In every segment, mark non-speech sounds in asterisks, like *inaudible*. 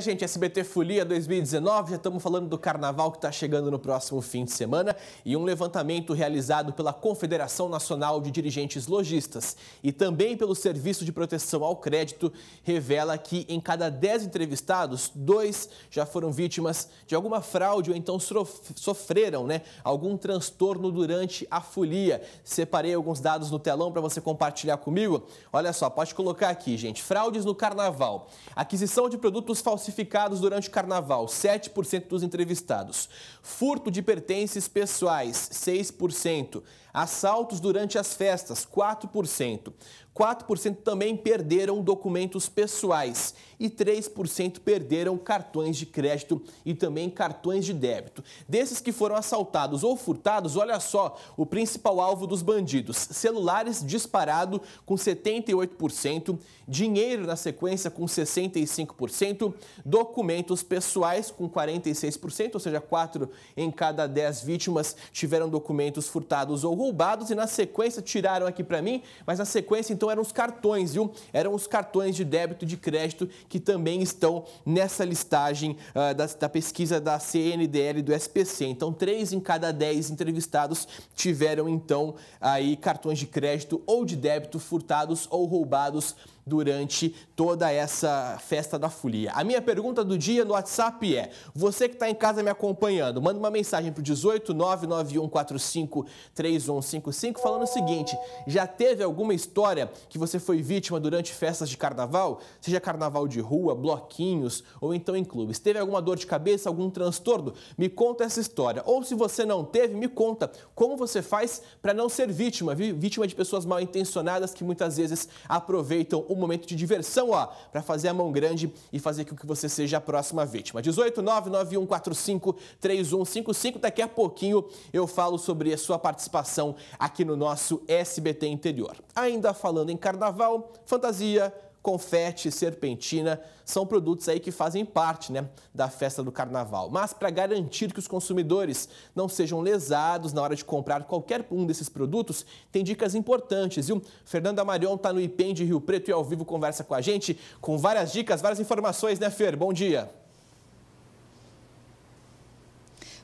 gente? SBT Folia 2019, já estamos falando do carnaval que está chegando no próximo fim de semana e um levantamento realizado pela Confederação Nacional de Dirigentes Logistas e também pelo Serviço de Proteção ao Crédito revela que em cada 10 entrevistados, dois já foram vítimas de alguma fraude ou então sofreram né, algum transtorno durante a folia. Separei alguns dados no telão para você compartilhar comigo. Olha só, pode colocar aqui, gente. Fraudes no carnaval. Aquisição de produtos falsificados falsificados durante o carnaval, 7% dos entrevistados. Furto de pertences pessoais, 6%. Assaltos durante as festas, 4%. 4% também perderam documentos pessoais e 3% perderam cartões de crédito e também cartões de débito. Desses que foram assaltados ou furtados, olha só, o principal alvo dos bandidos: celulares disparado com 78%, dinheiro na sequência com 65%, documentos pessoais com 46%, ou seja, 4 em cada 10 vítimas tiveram documentos furtados ou roubados e na sequência tiraram aqui para mim, mas na sequência então eram os cartões, viu? Eram os cartões de débito e de crédito que também estão nessa listagem uh, da, da, pesquisa da CNDL e do SPC. Então, três em cada dez entrevistados tiveram então aí cartões de crédito ou de débito furtados ou roubados durante toda essa festa da folia. A minha pergunta do dia no WhatsApp é: você que está em casa me acompanhando, manda uma mensagem para o 18991453155 falando o seguinte: já teve alguma história que você foi vítima durante festas de carnaval? Seja carnaval de rua, bloquinhos ou então em clubes. Teve alguma dor de cabeça, algum transtorno? Me conta essa história. Ou se você não teve, me conta como você faz para não ser vítima, vítima de pessoas mal intencionadas que muitas vezes aproveitam o momento de diversão, ó, para fazer a mão grande e fazer com que você seja a próxima vítima. 18991453155 Daqui a pouquinho eu falo sobre a sua participação aqui no nosso SBT Interior. Ainda falando em carnaval, fantasia, confete, serpentina, são produtos aí que fazem parte né, da festa do carnaval. Mas para garantir que os consumidores não sejam lesados na hora de comprar qualquer um desses produtos, tem dicas importantes, viu? Fernanda Marion está no IPEM de Rio Preto e ao vivo conversa com a gente com várias dicas, várias informações, né, Fer? Bom dia!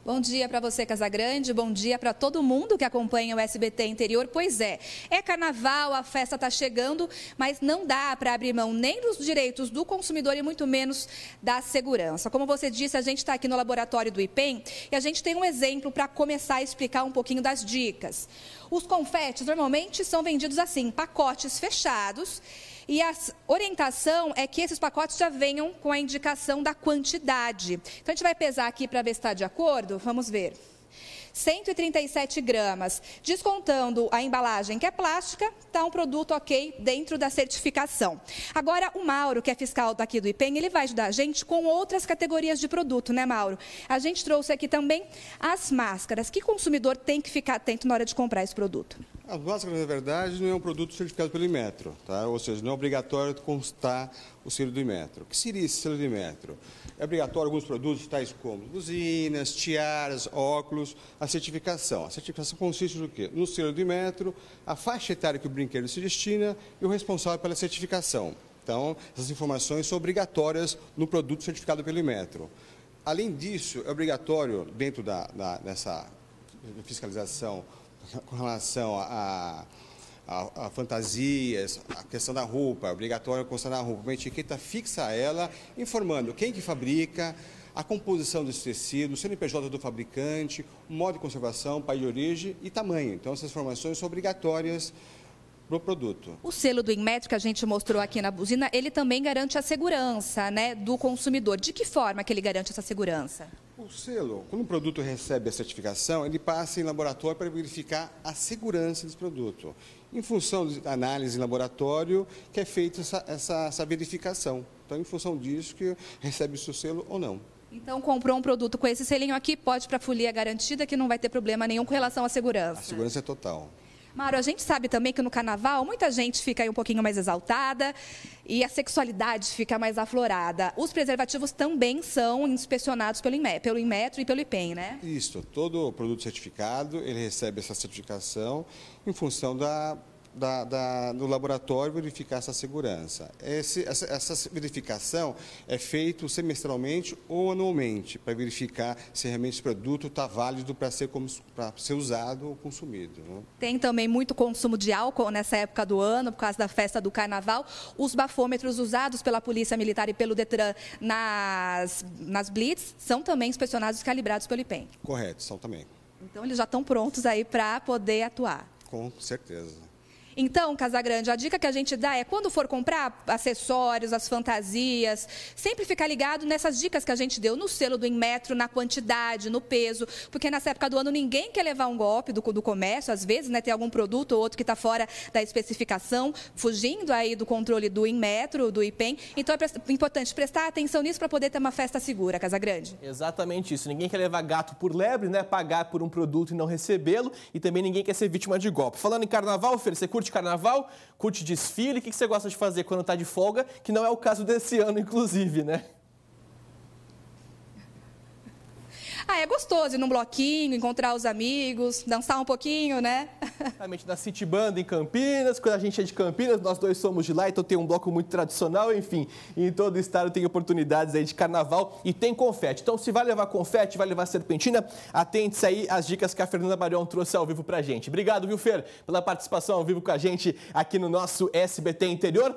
Bom dia para você, Casagrande. Bom dia para todo mundo que acompanha o SBT Interior. Pois é, é carnaval, a festa está chegando, mas não dá para abrir mão nem dos direitos do consumidor e muito menos da segurança. Como você disse, a gente está aqui no laboratório do IPEM e a gente tem um exemplo para começar a explicar um pouquinho das dicas. Os confetes normalmente são vendidos assim, pacotes fechados e a orientação é que esses pacotes já venham com a indicação da quantidade. Então, a gente vai pesar aqui para ver se está de acordo. Vamos ver. 137 gramas. Descontando a embalagem que é plástica, está um produto ok dentro da certificação. Agora, o Mauro, que é fiscal daqui do IPEM, ele vai ajudar a gente com outras categorias de produto, né, Mauro? A gente trouxe aqui também as máscaras. Que consumidor tem que ficar atento na hora de comprar esse produto? As máscaras, na verdade, não é um produto certificado pelo Imetro, tá? ou seja, não é obrigatório constar o selo do Imetro. O que seria esse selo do Imetro? é obrigatório alguns produtos, tais como luzinas, tiaras, óculos, a certificação. A certificação consiste no quê? No selo de metro, a faixa etária que o brinquedo se destina e o responsável pela certificação. Então, essas informações são obrigatórias no produto certificado pelo Metro. Além disso, é obrigatório, dentro da, da dessa fiscalização com relação a, a a, a fantasias, a questão da roupa, é obrigatório a na roupa, uma etiqueta fixa a ela, informando quem que fabrica, a composição desse tecido, o CNPJ do fabricante, o modo de conservação, país de origem e tamanho. Então, essas informações são obrigatórias para o produto. O selo do INMET que a gente mostrou aqui na buzina, ele também garante a segurança né, do consumidor. De que forma que ele garante essa segurança? O selo, quando um produto recebe a certificação, ele passa em laboratório para verificar a segurança desse produto. Em função da análise em laboratório, que é feita essa, essa, essa verificação. Então, em função disso, que recebe o selo ou não. Então, comprou um produto com esse selinho aqui, pode para a folia garantida, que não vai ter problema nenhum com relação à segurança. A segurança é total. Mário, a gente sabe também que no carnaval muita gente fica aí um pouquinho mais exaltada e a sexualidade fica mais aflorada. Os preservativos também são inspecionados pelo, IME, pelo Inmetro e pelo IPEM, né? Isso, todo produto certificado, ele recebe essa certificação em função da da, da, no laboratório verificar essa segurança. Esse, essa, essa, verificação é feita semestralmente ou anualmente, para verificar se realmente esse produto está válido para ser, ser usado ou consumido. Né? Tem também muito consumo de álcool nessa época do ano, por causa da festa do carnaval. Os bafômetros usados pela Polícia Militar e pelo DETRAN nas, nas blitz são também inspecionados e calibrados pelo IPEM. Correto, são também. Então, eles já estão prontos aí para poder atuar. Com certeza. Então, Casagrande, a dica que a gente dá é quando for comprar acessórios, as fantasias, sempre ficar ligado nessas dicas que a gente deu no selo do Inmetro, na quantidade, no peso, porque nessa época do ano ninguém quer levar um golpe do, do comércio, às vezes, né, tem algum produto ou outro que está fora da especificação, fugindo aí do controle do Inmetro, do IPEM. Então é importante prestar atenção nisso para poder ter uma festa segura, Casagrande. Exatamente isso. Ninguém quer levar gato por lebre, né, pagar por um produto e não recebê-lo, e também ninguém quer ser vítima de golpe. Falando em carnaval, Fer, você curte curte carnaval, curte desfile, o que, que você gosta de fazer quando está de folga, que não é o caso desse *laughs* ano, inclusive, né? Ah, é gostoso ir num bloquinho, encontrar os amigos, dançar um pouquinho, né? Exatamente, na City em Campinas, quando a gente é de Campinas, nós dois somos de lá, então tem um bloco muito tradicional, enfim, em todo o estado tem oportunidades aí de carnaval e tem confete. Então, se vai levar confete, vai levar serpentina, atente-se aí às dicas que a Fernanda Marion trouxe ao vivo pra gente. Obrigado, viu, Fer, pela participação ao vivo com a gente aqui no nosso SBT Interior.